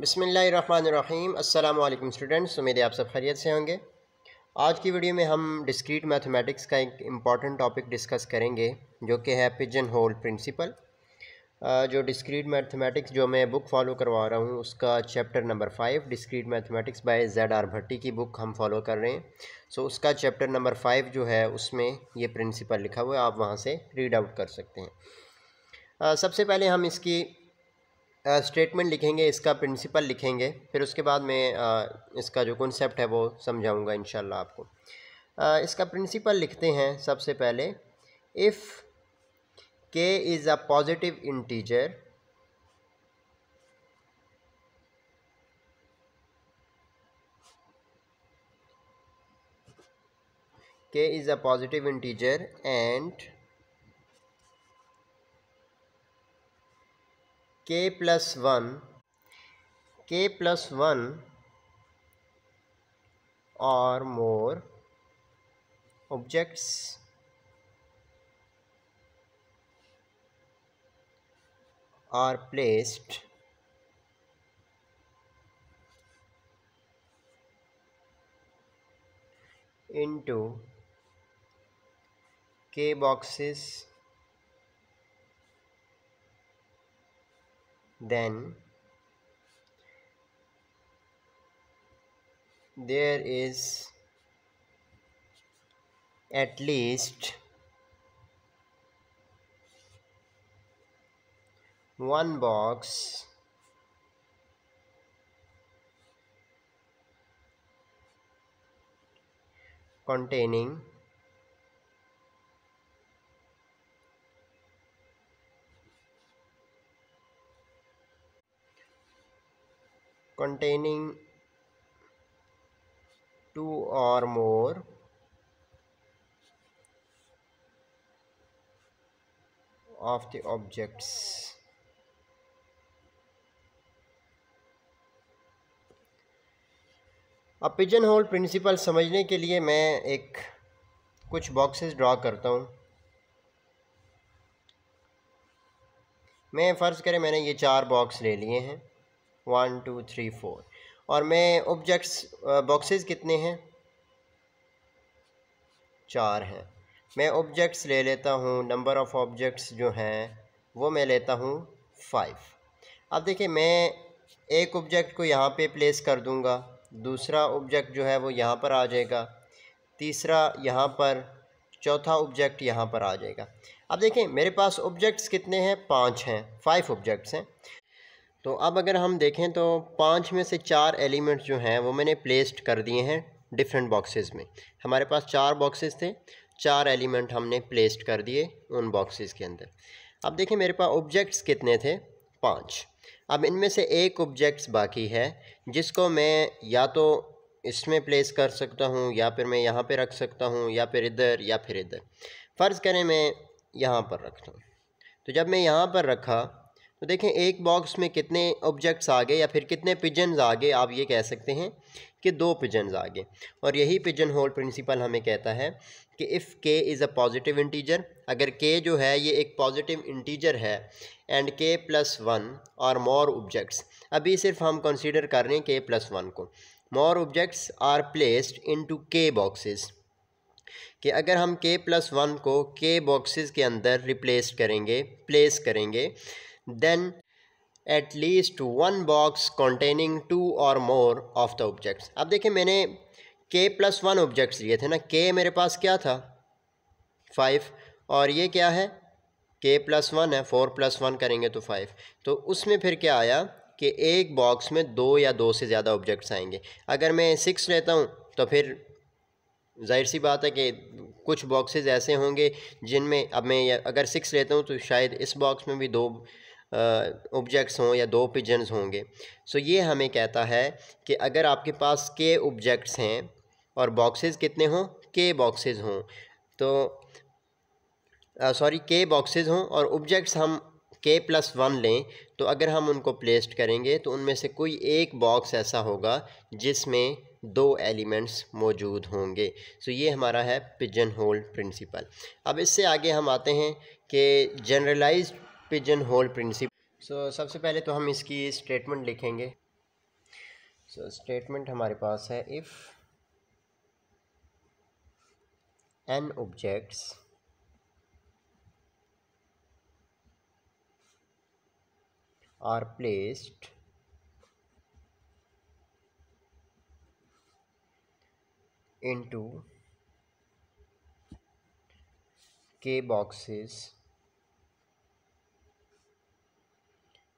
बसमीम अल्लाम स्टूडेंट्स उम्मीद है आप सब खैरियत से होंगे आज की वीडियो में हम डिस्क्रीट मैथमेटिक्स का एक इम्पॉर्टेंट टॉपिक डिस्कस करेंगे जो कि है पिजन होल प्रिंसिपल जो डिस्क्रीट मैथमेटिक्स जो मैं बुक फॉलो करवा रहा हूँ उसका chapter number five discrete mathematics by Z R Bhatti की बुक हम फॉलो कर रहे हैं सो उसका चैप्टर नंबर फाइव जो है उसमें ये प्रिंसिपल लिखा हुआ है आप वहाँ से रीड आउट कर सकते हैं सबसे पहले हम इसकी स्टेटमेंट लिखेंगे इसका प्रिंसिपल लिखेंगे फिर उसके बाद में इसका जो कॉन्सेप्ट है वो समझाऊंगा इन आपको इसका प्रिंसिपल लिखते हैं सबसे पहले if k is a positive integer k is a positive integer and k plus 1 k plus 1 or more objects are placed into k boxes then there is at least one box containing containing two or more of the objects अब pigeon hole principle समझने के लिए मैं एक कुछ boxes draw करता हूँ मैं फ़र्ज़ करें मैंने ये चार बॉक्स ले लिए हैं वन टू थ्री फोर और मैं ऑब्जेक्ट्स बॉक्सेस कितने हैं चार हैं मैं ऑब्जेक्ट्स ले लेता हूँ नंबर ऑफ़ ऑब्जेक्ट्स जो हैं वो मैं लेता हूँ फाइव अब देखिए मैं एक ऑब्जेक्ट को यहाँ पे प्लेस कर दूँगा दूसरा ऑब्जेक्ट जो है वो यहाँ पर आ जाएगा तीसरा यहाँ पर चौथा ऑब्जेक्ट यहाँ पर आ जाएगा अब देखें मेरे पास ऑब्जेक्ट्स कितने हैं पाँच हैं फाइव ऑब्जेक्ट्स हैं तो अब अगर हम देखें तो पाँच में से चार एलिमेंट्स जो हैं वो मैंने प्लेस्ड कर दिए हैं डिफरेंट बॉक्सेस में हमारे पास चार बॉक्सेस थे चार एलिमेंट हमने प्लेस्ड कर दिए उन बॉक्सेस के अंदर अब देखें मेरे पास ऑब्जेक्ट्स कितने थे पाँच अब इनमें से एक ऑब्जेक्ट्स बाकी है जिसको मैं या तो इसमें प्लेस कर सकता हूँ या फिर मैं यहाँ पर रख सकता हूँ या फिर इधर या फिर इधर फ़र्ज़ करें मैं यहाँ पर रखता हूँ तो जब मैं यहाँ पर रखा तो देखें एक बॉक्स में कितने ऑब्जेक्ट्स आ गए या फिर कितने पिजन्स आ गए आप ये कह सकते हैं कि दो पिजन्स आ गए और यही पिजन होल प्रिंसिपल हमें कहता है कि if k is a positive integer अगर के जो है ये एक पॉजिटिव इंटीजर है and k plus one or more objects अभी सिर्फ हम कंसिडर कर रहे हैं के प्लस वन को more objects are placed into k boxes कि अगर हम के प्लस वन को के बॉक्सेस के अंदर रिप्लेस करेंगे प्लेस करेंगे then at least one box containing two or more of the objects अब देखिए मैंने k प्लस वन ऑब्जेक्ट्स लिए थे ना k मेरे पास क्या था फाइव और ये क्या है k प्लस वन है फोर प्लस वन करेंगे तो फाइव तो उसमें फिर क्या आया कि एक बॉक्स में दो या दो से ज़्यादा ऑब्जेक्ट्स आएंगे अगर मैं सिक्स लेता हूँ तो फिर जाहिर सी बात है कि कुछ बॉक्सेस ऐसे होंगे जिनमें अब मैं अगर सिक्स लेता हूँ तो शायद इस बॉक्स में भी दो ऑब्जेक्ट्स हों या दो पिजन्स होंगे सो ये हमें कहता है कि अगर आपके पास के ऑब्जेक्ट्स हैं और बॉक्सेस कितने हों के बॉक्सेस हों तो सॉरी के बॉक्सेस हों और ऑब्जेक्ट्स हम के प्लस वन लें तो अगर हम उनको प्लेस्ड करेंगे तो उनमें से कोई एक बॉक्स ऐसा होगा जिसमें दो एलिमेंट्स मौजूद होंगे सो so ये हमारा है पिजन होल्ड प्रिंसिपल अब इससे आगे हम आते हैं कि generalised pigeon hole principle so सबसे पहले तो हम इसकी स्टेटमेंट लिखेंगे सो so, स्टेटमेंट हमारे पास है if N objects are placed into k boxes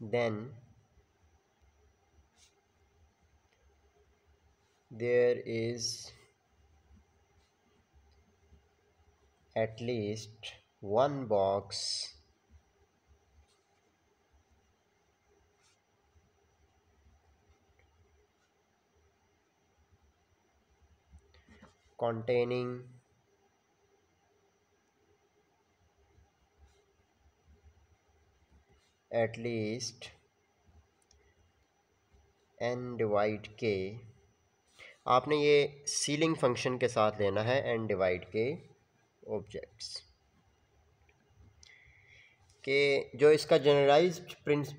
then there is at least one box containing at least N divide k आपने ये सीलिंग फंक्शन के साथ लेना है एन डिवाइड के ऑब्जेक्ट्स के जो इसका जनरलाइज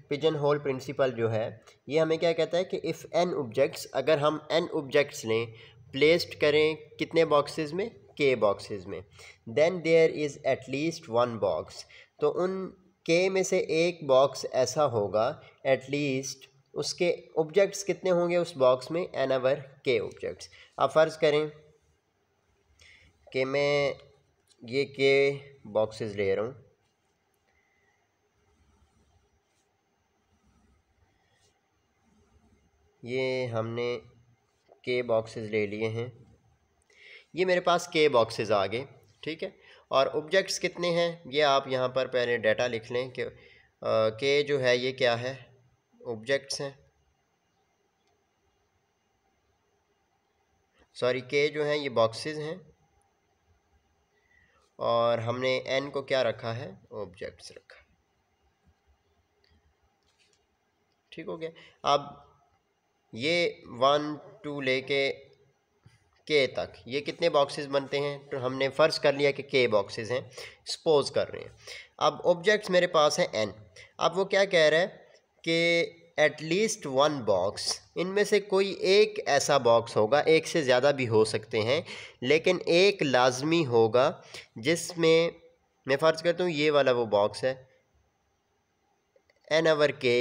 पिजन होल प्रिंसिपल जो है ये हमें क्या कहता है कि इफ़ एन ऑब्जेक्ट्स अगर हम एन ऑब्जेक्ट्स लें प्लेस्ड करें कितने बॉक्सेस में के बॉक्सेस में then there is at least one box तो उन के में से एक बॉक्स ऐसा होगा एटलीस्ट उसके ऑब्जेक्ट्स कितने होंगे उस बॉक्स में एन अवर के ऑब्जेक्ट्स आप फ़र्ज़ करें कि मैं ये के बॉक्सेस ले रहा हूँ ये हमने के बॉक्सेस ले लिए हैं ये मेरे पास के बॉक्सेस आ गए ठीक है और ऑब्जेक्ट्स कितने हैं ये आप यहाँ पर पहले डाटा लिख लें कि के जो है ये क्या है ऑब्जेक्ट्स हैं सॉरी के जो हैं ये बॉक्सेस हैं और हमने एन को क्या रखा है ऑब्जेक्ट्स रखा ठीक हो गया अब ये वन टू लेके के तक ये कितने बॉक्सेस बनते हैं तो हमने फ़र्ज़ कर लिया कि के बॉक्सेस हैं सपोज कर रहे हैं अब ऑब्जेक्ट्स मेरे पास हैं एन अब वो क्या कह रहा है कि एटलीस्ट वन बॉक्स इनमें से कोई एक ऐसा बॉक्स होगा एक से ज़्यादा भी हो सकते हैं लेकिन एक लाजमी होगा जिसमें मैं फ़र्ज़ करता हूँ ये वाला वो बॉक्स है N over k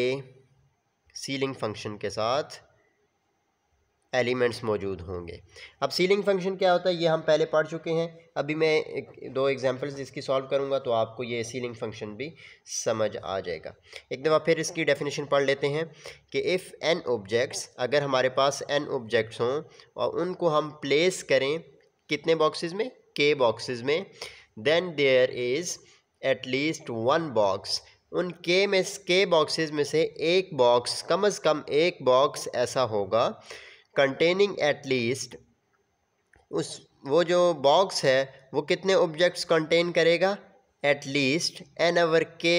ceiling function के साथ एलिमेंट्स मौजूद होंगे अब सीलिंग फंक्शन क्या होता है ये हम पहले पढ़ चुके हैं अभी मैं एक, दो एग्जांपल्स इसकी सॉल्व करूंगा तो आपको ये सीलिंग फंक्शन भी समझ आ जाएगा एक दफ़ा फिर इसकी डेफिनेशन पढ़ लेते हैं कि इफ़ एन ऑब्जेक्ट्स अगर हमारे पास एन ऑब्जेक्ट्स हों और उनको हम प्लेस करें कितने बॉक्सेज में के बॉक्सेज में then there is at least one box उन के में के बॉक्सेज में से एक बॉक्स कम अज़ कम एक बॉक्स ऐसा होगा कंटेनिंग एट लीस्ट उस वो जो बॉक्स है वो कितने ऑब्जेक्ट्स कंटेन करेगा at least N over k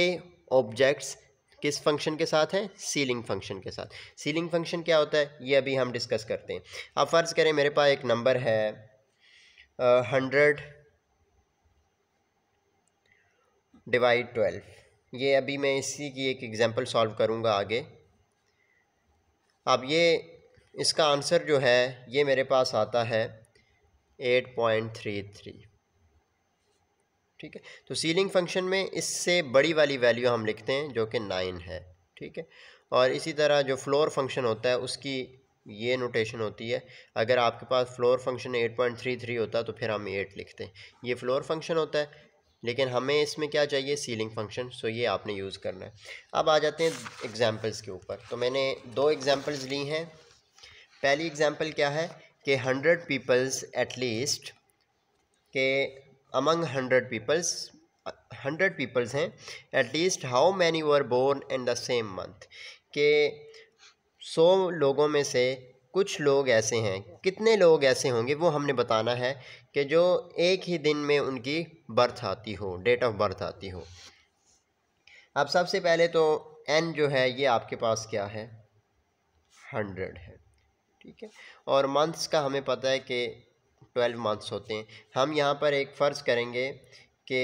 objects किस फंक्शन के साथ है सीलिंग फंक्शन के साथ सीलिंग फंक्शन क्या होता है ये अभी हम डिस्कस करते हैं आप फ़र्ज़ करें मेरे पास एक नंबर है हंड्रेड डिवाइड ट्वेल्व ये अभी मैं इसी की एक एग्जांपल सॉल्व करूँगा आगे अब ये इसका आंसर जो है ये मेरे पास आता है एट पॉइंट थ्री थ्री ठीक है तो सीलिंग फंक्शन में इससे बड़ी वाली वैल्यू हम लिखते हैं जो कि नाइन है ठीक है और इसी तरह जो फ्लोर फंक्शन होता है उसकी ये नोटेशन होती है अगर आपके पास floor function eight point three three होता तो फिर हम एट लिखते हैं ये फ्लोर फंक्शन होता है लेकिन हमें इसमें क्या चाहिए सीलिंग फंक्शन सो ये आपने यूज़ करना है अब आ जाते हैं एग्जाम्पल्स के ऊपर तो मैंने दो एग्जाम्पल्स ली हैं पहली एग्जांपल क्या है कि हंड्रेड पीपल्स एट लीस्ट के among hundred peoples hundred peoples हैं at least how many were born in the same month के सौ लोगों में से कुछ लोग ऐसे हैं कितने लोग ऐसे होंगे वो हमने बताना है कि जो एक ही दिन में उनकी बर्थ आती हो डेट ऑफ बर्थ आती हो अब सबसे पहले तो एन जो है ये आपके पास क्या है हंड्रेड है ठीक है और मंथ्स का हमें पता है कि ट्वेल्व मंथ्स होते हैं हम यहाँ पर एक फ़र्ज़ करेंगे कि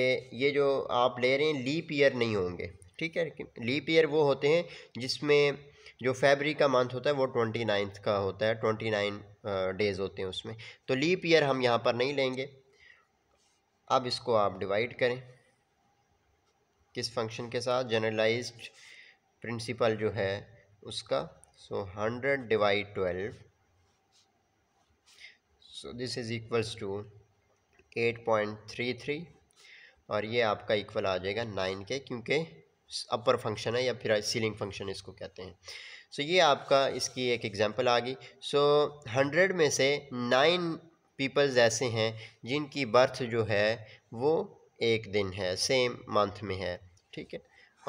ये जो आप ले रहे हैं लीप ईयर नहीं होंगे ठीक है लीप ईयर वो होते हैं जिसमें जो फेबरी का मंथ होता है वो ट्वेंटी नाइन्थ का होता है ट्वेंटी नाइन डेज़ होते हैं उसमें तो लीप ईयर हम यहाँ पर नहीं लेंगे अब इसको आप डिवाइड करें किस फंक्शन के साथ जनरलाइज्ड प्रिंसिपल जो है उसका so hundred divide twelve so this is equals to eight point three three और ये आपका इक्वल आ जाएगा नाइन के क्योंकि अपर फंक्शन है या फिर सीलिंग फंक्शन इसको कहते हैं सो so, ये आपका इसकी एक एग्ज़ाम्पल आ गई सो हंड्रेड में से नाइन पीपल्स ऐसे हैं जिनकी बर्थ जो है वो एक दिन है सेम मंथ में है ठीक है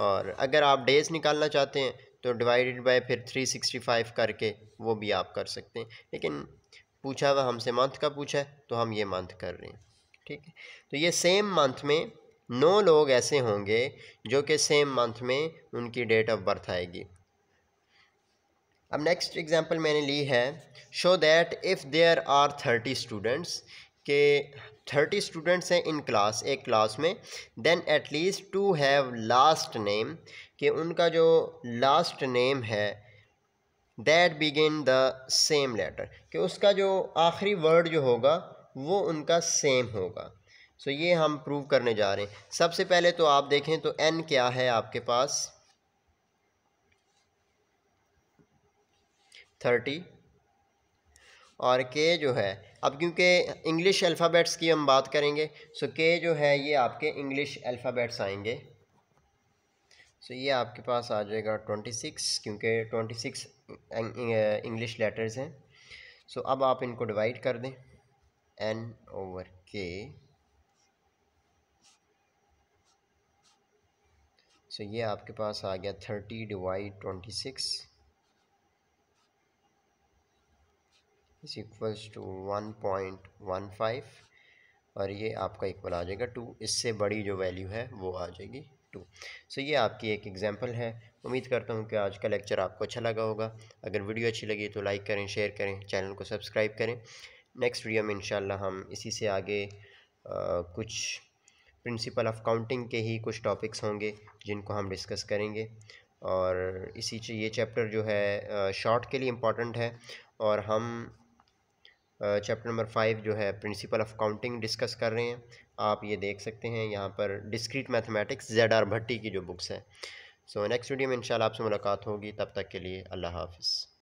और अगर आप डेज निकालना चाहते हैं तो डिवाइडेड बाय फिर थ्री सिक्सटी फाइव करके वो भी आप कर सकते हैं लेकिन पूछा हुआ हमसे मंथ का पूछा है तो हम ये मंथ कर रहे हैं ठीक है तो ये सेम मंथ में नौ लोग ऐसे होंगे जो कि सेम मंथ में उनकी डेट ऑफ बर्थ आएगी अब नेक्स्ट एग्जांपल मैंने ली है show that if there are thirty students के थर्टी स्टूडेंट्स हैं इन क्लास एक क्लास में then at least two have last name कि उनका जो लास्ट नेम है that begin the same letter कि उसका जो आखिरी वर्ड जो होगा वो उनका सेम होगा सो so ये हम प्रूव करने जा रहे हैं सबसे पहले तो आप देखें तो एन क्या है आपके पास थर्टी और के जो है अब क्योंकि इंग्लिश अल्फ़ाबेट्स की हम बात करेंगे सो के जो है ये आपके इंग्लिश अल्फ़ाबेट्स आएंगे सो ये आपके पास आ जाएगा ट्वेंटी सिक्स क्योंकि ट्वेंटी सिक्स इंग्लिश लेटर्स हैं सो अब आप इनको डिवाइड कर दें एन ओवर के सो ये आपके पास आ गया thirty divide twenty six is equals to one point one five और ये आपका इक्वल आ जाएगा टू इससे बड़ी जो वैल्यू है वो आ जाएगी टू सो ये आपकी एक एग्जांपल है उम्मीद करता हूँ कि आज का लेक्चर आपको अच्छा लगा होगा अगर वीडियो अच्छी लगी तो लाइक करें शेयर करें चैनल को सब्सक्राइब करें नेक्स्ट वीडियो में इनशाला हम इसी से आगे आ, कुछ प्रिंसिपल ऑफ काउंटिंग के ही कुछ टॉपिक्स होंगे जिनको हम डिस्कस करेंगे और इसी ये चैप्टर जो है शॉर्ट के लिए इम्पॉर्टेंट है और हम चैप्टर नंबर फाइव जो है प्रिंसिपल ऑफ काउंटिंग डिस्कस कर रहे हैं आप ये देख सकते हैं यहाँ पर discrete mathematics Z R Bhatti की जो बुक्स हैं सो नेक्स्ट वीडियो में इंशाल्लाह आपसे मुलाकात होगी तब तक के लिए अल्लाह हाफिज़